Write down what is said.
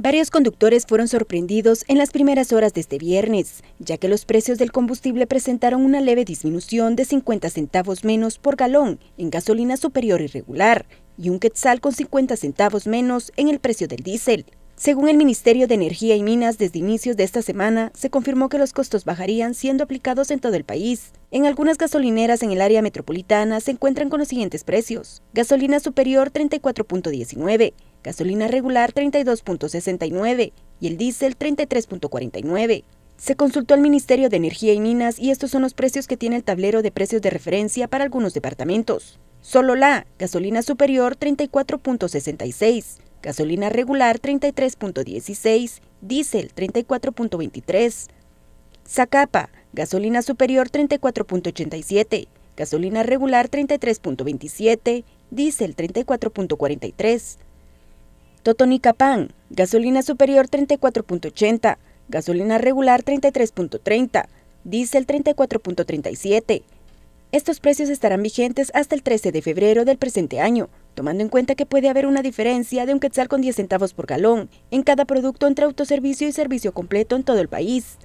Varios conductores fueron sorprendidos en las primeras horas de este viernes, ya que los precios del combustible presentaron una leve disminución de 50 centavos menos por galón en gasolina superior irregular y un quetzal con 50 centavos menos en el precio del diésel. Según el Ministerio de Energía y Minas, desde inicios de esta semana se confirmó que los costos bajarían siendo aplicados en todo el país. En algunas gasolineras en el área metropolitana se encuentran con los siguientes precios. Gasolina superior 34.19, gasolina regular 32.69 y el diésel 33.49. Se consultó al Ministerio de Energía y Minas y estos son los precios que tiene el tablero de precios de referencia para algunos departamentos. Solo gasolina superior 34.66, gasolina regular 33.16, diésel 34.23, Zacapa, gasolina superior 34.87, gasolina regular 33.27, diésel 34.43. Pan, gasolina superior 34.80, gasolina regular 33.30, diésel 34.37. Estos precios estarán vigentes hasta el 13 de febrero del presente año, tomando en cuenta que puede haber una diferencia de un quetzal con 10 centavos por galón en cada producto entre autoservicio y servicio completo en todo el país.